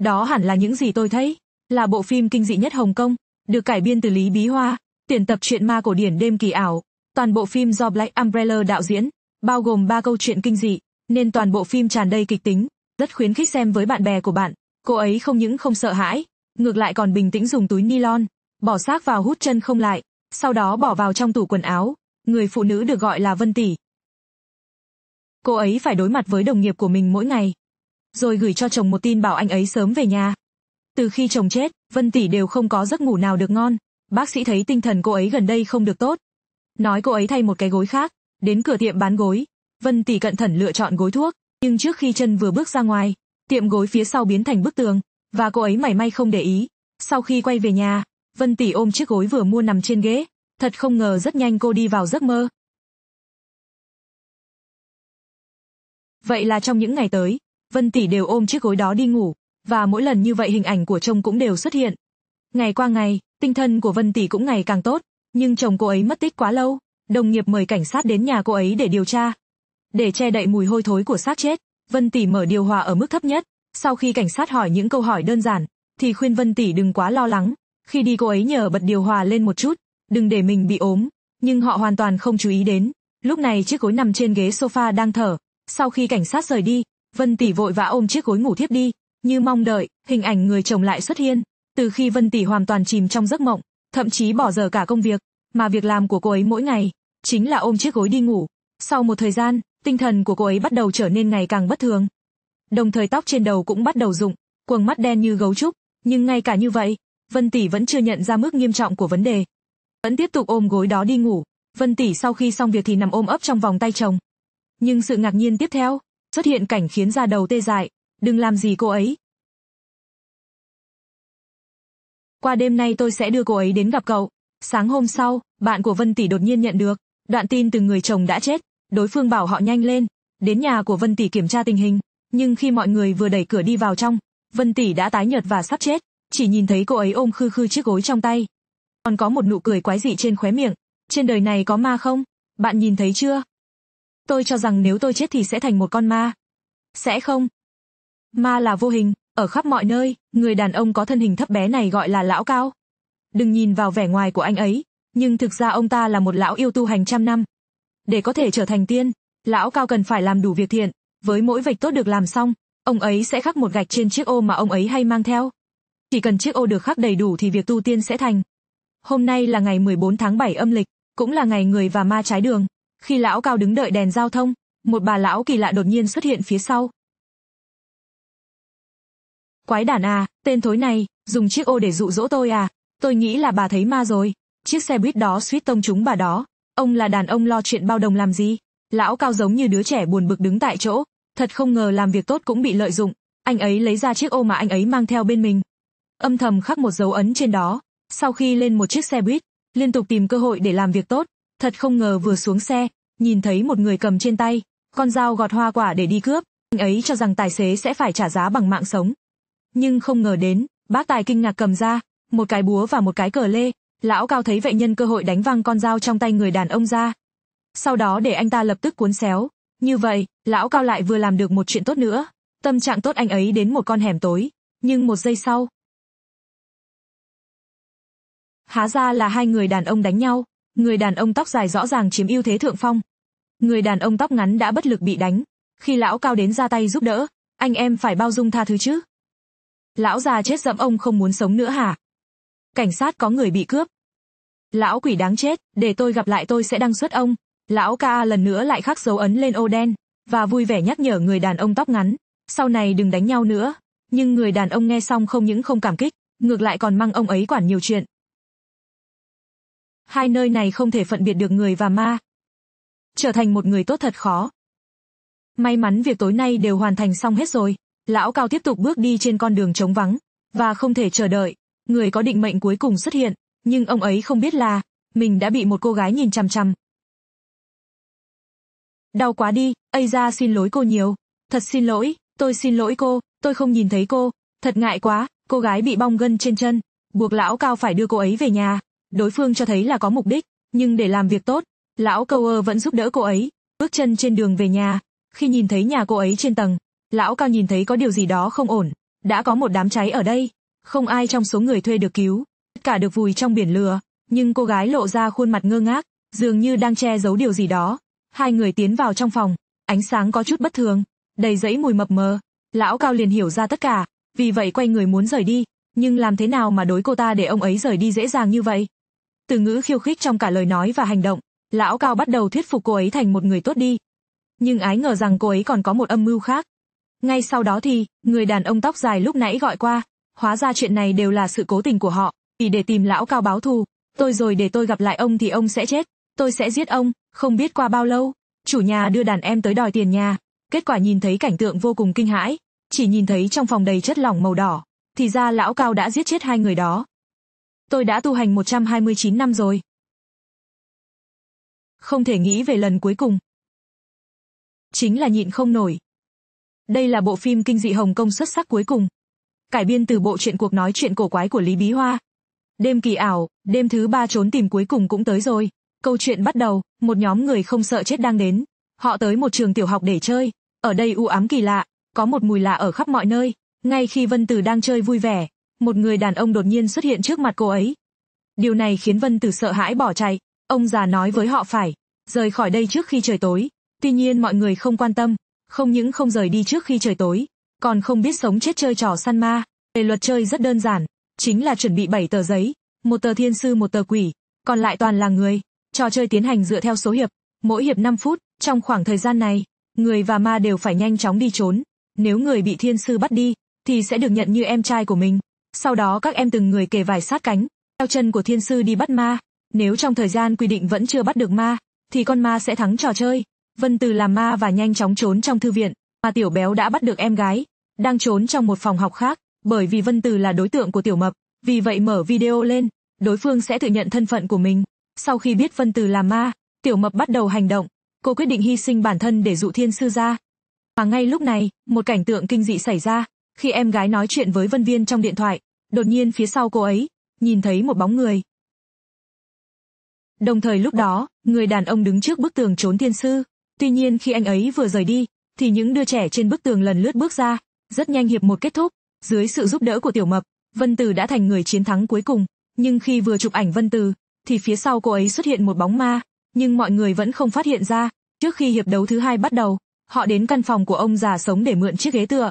Đó hẳn là những gì tôi thấy, là bộ phim kinh dị nhất Hồng Kông, được cải biên từ Lý Bí Hoa, tuyển tập truyện ma cổ điển đêm kỳ ảo. Toàn bộ phim do Black Umbrella đạo diễn, bao gồm ba câu chuyện kinh dị, nên toàn bộ phim tràn đầy kịch tính, rất khuyến khích xem với bạn bè của bạn. Cô ấy không những không sợ hãi, ngược lại còn bình tĩnh dùng túi nylon, bỏ xác vào hút chân không lại, sau đó bỏ vào trong tủ quần áo. Người phụ nữ được gọi là Vân Tỷ. Cô ấy phải đối mặt với đồng nghiệp của mình mỗi ngày, rồi gửi cho chồng một tin bảo anh ấy sớm về nhà. Từ khi chồng chết, Vân Tỷ đều không có giấc ngủ nào được ngon. Bác sĩ thấy tinh thần cô ấy gần đây không được tốt. Nói cô ấy thay một cái gối khác, đến cửa tiệm bán gối. Vân Tỷ cẩn thận lựa chọn gối thuốc, nhưng trước khi chân vừa bước ra ngoài, tiệm gối phía sau biến thành bức tường, và cô ấy mảy may không để ý. Sau khi quay về nhà, Vân Tỷ ôm chiếc gối vừa mua nằm trên ghế. Thật không ngờ rất nhanh cô đi vào giấc mơ. Vậy là trong những ngày tới, Vân Tỷ đều ôm chiếc gối đó đi ngủ, và mỗi lần như vậy hình ảnh của chồng cũng đều xuất hiện. Ngày qua ngày, tinh thần của Vân Tỷ cũng ngày càng tốt, nhưng chồng cô ấy mất tích quá lâu, đồng nghiệp mời cảnh sát đến nhà cô ấy để điều tra. Để che đậy mùi hôi thối của xác chết, Vân Tỷ mở điều hòa ở mức thấp nhất, sau khi cảnh sát hỏi những câu hỏi đơn giản, thì khuyên Vân Tỷ đừng quá lo lắng, khi đi cô ấy nhờ bật điều hòa lên một chút, đừng để mình bị ốm, nhưng họ hoàn toàn không chú ý đến. Lúc này chiếc gối nằm trên ghế sofa đang thở, sau khi cảnh sát rời đi, Vân Tỷ vội vã ôm chiếc gối ngủ thiếp đi, như mong đợi, hình ảnh người chồng lại xuất hiện. Từ khi Vân Tỷ hoàn toàn chìm trong giấc mộng, thậm chí bỏ giờ cả công việc, mà việc làm của cô ấy mỗi ngày chính là ôm chiếc gối đi ngủ. Sau một thời gian, tinh thần của cô ấy bắt đầu trở nên ngày càng bất thường. Đồng thời tóc trên đầu cũng bắt đầu rụng, quầng mắt đen như gấu trúc, nhưng ngay cả như vậy, Vân Tỷ vẫn chưa nhận ra mức nghiêm trọng của vấn đề. Vẫn tiếp tục ôm gối đó đi ngủ, Vân Tỷ sau khi xong việc thì nằm ôm ấp trong vòng tay chồng. Nhưng sự ngạc nhiên tiếp theo Xuất hiện cảnh khiến ra đầu tê dại, đừng làm gì cô ấy. Qua đêm nay tôi sẽ đưa cô ấy đến gặp cậu. Sáng hôm sau, bạn của Vân Tỷ đột nhiên nhận được đoạn tin từ người chồng đã chết, đối phương bảo họ nhanh lên, đến nhà của Vân Tỷ kiểm tra tình hình, nhưng khi mọi người vừa đẩy cửa đi vào trong, Vân Tỷ đã tái nhợt và sắp chết, chỉ nhìn thấy cô ấy ôm khư khư chiếc gối trong tay. Còn có một nụ cười quái dị trên khóe miệng, trên đời này có ma không? Bạn nhìn thấy chưa? Tôi cho rằng nếu tôi chết thì sẽ thành một con ma. Sẽ không. Ma là vô hình, ở khắp mọi nơi, người đàn ông có thân hình thấp bé này gọi là lão cao. Đừng nhìn vào vẻ ngoài của anh ấy, nhưng thực ra ông ta là một lão yêu tu hành trăm năm. Để có thể trở thành tiên, lão cao cần phải làm đủ việc thiện, với mỗi vạch tốt được làm xong, ông ấy sẽ khắc một gạch trên chiếc ô mà ông ấy hay mang theo. Chỉ cần chiếc ô được khắc đầy đủ thì việc tu tiên sẽ thành. Hôm nay là ngày 14 tháng 7 âm lịch, cũng là ngày người và ma trái đường. Khi lão cao đứng đợi đèn giao thông, một bà lão kỳ lạ đột nhiên xuất hiện phía sau. Quái đàn à, tên thối này, dùng chiếc ô để dụ dỗ tôi à, tôi nghĩ là bà thấy ma rồi, chiếc xe buýt đó suýt tông chúng bà đó, ông là đàn ông lo chuyện bao đồng làm gì. Lão cao giống như đứa trẻ buồn bực đứng tại chỗ, thật không ngờ làm việc tốt cũng bị lợi dụng, anh ấy lấy ra chiếc ô mà anh ấy mang theo bên mình. Âm thầm khắc một dấu ấn trên đó, sau khi lên một chiếc xe buýt, liên tục tìm cơ hội để làm việc tốt, Thật không ngờ vừa xuống xe, nhìn thấy một người cầm trên tay, con dao gọt hoa quả để đi cướp, anh ấy cho rằng tài xế sẽ phải trả giá bằng mạng sống. Nhưng không ngờ đến, bác tài kinh ngạc cầm ra, một cái búa và một cái cờ lê, lão cao thấy vậy nhân cơ hội đánh văng con dao trong tay người đàn ông ra. Sau đó để anh ta lập tức cuốn xéo, như vậy, lão cao lại vừa làm được một chuyện tốt nữa. Tâm trạng tốt anh ấy đến một con hẻm tối, nhưng một giây sau. Há ra là hai người đàn ông đánh nhau, Người đàn ông tóc dài rõ ràng chiếm ưu thế thượng phong. Người đàn ông tóc ngắn đã bất lực bị đánh. Khi lão cao đến ra tay giúp đỡ, anh em phải bao dung tha thứ chứ. Lão già chết dẫm ông không muốn sống nữa hả? Cảnh sát có người bị cướp. Lão quỷ đáng chết, để tôi gặp lại tôi sẽ đăng xuất ông. Lão ca lần nữa lại khắc dấu ấn lên ô đen, và vui vẻ nhắc nhở người đàn ông tóc ngắn. Sau này đừng đánh nhau nữa. Nhưng người đàn ông nghe xong không những không cảm kích, ngược lại còn măng ông ấy quản nhiều chuyện. Hai nơi này không thể phân biệt được người và ma. Trở thành một người tốt thật khó. May mắn việc tối nay đều hoàn thành xong hết rồi. Lão Cao tiếp tục bước đi trên con đường trống vắng, và không thể chờ đợi. Người có định mệnh cuối cùng xuất hiện, nhưng ông ấy không biết là, mình đã bị một cô gái nhìn chằm chằm. Đau quá đi, ây ra xin lỗi cô nhiều. Thật xin lỗi, tôi xin lỗi cô, tôi không nhìn thấy cô. Thật ngại quá, cô gái bị bong gân trên chân. Buộc lão cao phải đưa cô ấy về nhà đối phương cho thấy là có mục đích, nhưng để làm việc tốt, lão câu ơ vẫn giúp đỡ cô ấy. Bước chân trên đường về nhà, khi nhìn thấy nhà cô ấy trên tầng, lão cao nhìn thấy có điều gì đó không ổn, đã có một đám cháy ở đây, không ai trong số người thuê được cứu, tất cả được vùi trong biển lửa, nhưng cô gái lộ ra khuôn mặt ngơ ngác, dường như đang che giấu điều gì đó. Hai người tiến vào trong phòng, ánh sáng có chút bất thường, đầy dẫy mùi mập mờ, lão cao liền hiểu ra tất cả, vì vậy quay người muốn rời đi, nhưng làm thế nào mà đối cô ta để ông ấy rời đi dễ dàng như vậy? từ ngữ khiêu khích trong cả lời nói và hành động, lão cao bắt đầu thuyết phục cô ấy thành một người tốt đi. Nhưng ái ngờ rằng cô ấy còn có một âm mưu khác. Ngay sau đó thì, người đàn ông tóc dài lúc nãy gọi qua, hóa ra chuyện này đều là sự cố tình của họ, vì để tìm lão cao báo thù, tôi rồi để tôi gặp lại ông thì ông sẽ chết, tôi sẽ giết ông, không biết qua bao lâu. Chủ nhà đưa đàn em tới đòi tiền nhà, kết quả nhìn thấy cảnh tượng vô cùng kinh hãi, chỉ nhìn thấy trong phòng đầy chất lỏng màu đỏ, thì ra lão cao đã giết chết hai người đó. Tôi đã tu hành 129 năm rồi. Không thể nghĩ về lần cuối cùng. Chính là nhịn không nổi. Đây là bộ phim kinh dị Hồng Kông xuất sắc cuối cùng. Cải biên từ bộ truyện cuộc nói chuyện cổ quái của Lý Bí Hoa. Đêm kỳ ảo, đêm thứ ba trốn tìm cuối cùng cũng tới rồi. Câu chuyện bắt đầu, một nhóm người không sợ chết đang đến. Họ tới một trường tiểu học để chơi. Ở đây u ám kỳ lạ, có một mùi lạ ở khắp mọi nơi. Ngay khi Vân Tử đang chơi vui vẻ, một người đàn ông đột nhiên xuất hiện trước mặt cô ấy. Điều này khiến Vân Tử sợ hãi bỏ chạy, ông già nói với họ phải, rời khỏi đây trước khi trời tối. Tuy nhiên mọi người không quan tâm, không những không rời đi trước khi trời tối, còn không biết sống chết chơi trò săn ma. Về luật chơi rất đơn giản, chính là chuẩn bị 7 tờ giấy, một tờ thiên sư một tờ quỷ, còn lại toàn là người. Trò chơi tiến hành dựa theo số hiệp, mỗi hiệp 5 phút, trong khoảng thời gian này, người và ma đều phải nhanh chóng đi trốn. Nếu người bị thiên sư bắt đi, thì sẽ được nhận như em trai của mình. Sau đó các em từng người kề vải sát cánh, theo chân của thiên sư đi bắt ma. Nếu trong thời gian quy định vẫn chưa bắt được ma, thì con ma sẽ thắng trò chơi. Vân Từ làm ma và nhanh chóng trốn trong thư viện, mà Tiểu Béo đã bắt được em gái, đang trốn trong một phòng học khác, bởi vì Vân Từ là đối tượng của Tiểu Mập, vì vậy mở video lên, đối phương sẽ tự nhận thân phận của mình. Sau khi biết Vân Từ làm ma, Tiểu Mập bắt đầu hành động, cô quyết định hy sinh bản thân để dụ thiên sư ra. và ngay lúc này, một cảnh tượng kinh dị xảy ra, khi em gái nói chuyện với Vân Viên trong điện thoại, đột nhiên phía sau cô ấy, nhìn thấy một bóng người. Đồng thời lúc đó, người đàn ông đứng trước bức tường trốn thiên sư. Tuy nhiên khi anh ấy vừa rời đi, thì những đứa trẻ trên bức tường lần lướt bước ra, rất nhanh hiệp một kết thúc. Dưới sự giúp đỡ của Tiểu Mập, Vân Từ đã thành người chiến thắng cuối cùng. Nhưng khi vừa chụp ảnh Vân Từ, thì phía sau cô ấy xuất hiện một bóng ma, nhưng mọi người vẫn không phát hiện ra. Trước khi hiệp đấu thứ hai bắt đầu, họ đến căn phòng của ông già sống để mượn chiếc ghế tựa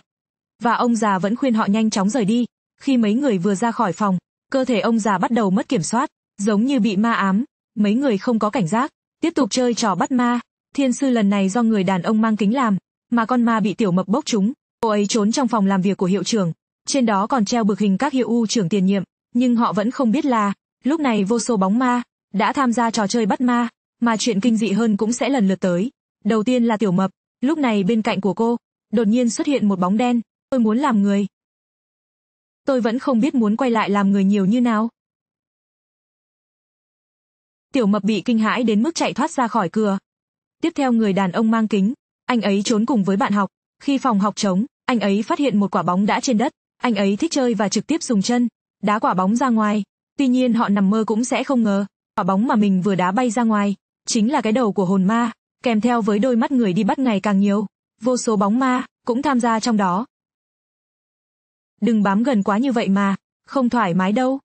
và ông già vẫn khuyên họ nhanh chóng rời đi. Khi mấy người vừa ra khỏi phòng, cơ thể ông già bắt đầu mất kiểm soát, giống như bị ma ám. Mấy người không có cảnh giác, tiếp tục chơi trò bắt ma. Thiên sư lần này do người đàn ông mang kính làm, mà con ma bị tiểu mập bốc chúng. Cô ấy trốn trong phòng làm việc của hiệu trưởng, trên đó còn treo bực hình các hiệu u trưởng tiền nhiệm, nhưng họ vẫn không biết là, lúc này vô số bóng ma, đã tham gia trò chơi bắt ma, mà chuyện kinh dị hơn cũng sẽ lần lượt tới. Đầu tiên là tiểu mập, lúc này bên cạnh của cô, đột nhiên xuất hiện một bóng đen, Tôi muốn làm người. Tôi vẫn không biết muốn quay lại làm người nhiều như nào. Tiểu mập bị kinh hãi đến mức chạy thoát ra khỏi cửa. Tiếp theo người đàn ông mang kính, anh ấy trốn cùng với bạn học. Khi phòng học trống, anh ấy phát hiện một quả bóng đã trên đất. Anh ấy thích chơi và trực tiếp dùng chân, đá quả bóng ra ngoài. Tuy nhiên họ nằm mơ cũng sẽ không ngờ, quả bóng mà mình vừa đá bay ra ngoài, chính là cái đầu của hồn ma, kèm theo với đôi mắt người đi bắt ngày càng nhiều. Vô số bóng ma cũng tham gia trong đó, đừng bám gần quá như vậy mà, không thoải mái đâu.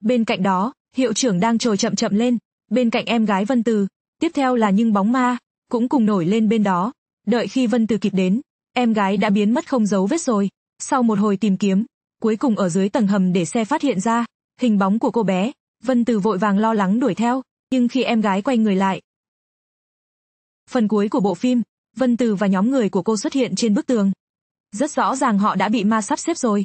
Bên cạnh đó, hiệu trưởng đang trồi chậm chậm lên, bên cạnh em gái Vân Từ, tiếp theo là những bóng ma, cũng cùng nổi lên bên đó. Đợi khi Vân Từ kịp đến, em gái đã biến mất không dấu vết rồi. Sau một hồi tìm kiếm, cuối cùng ở dưới tầng hầm để xe phát hiện ra, hình bóng của cô bé, Vân Từ vội vàng lo lắng đuổi theo, nhưng khi em gái quay người lại. Phần cuối của bộ phim, Vân Từ và nhóm người của cô xuất hiện trên bức tường. Rất rõ ràng họ đã bị ma sắp xếp rồi.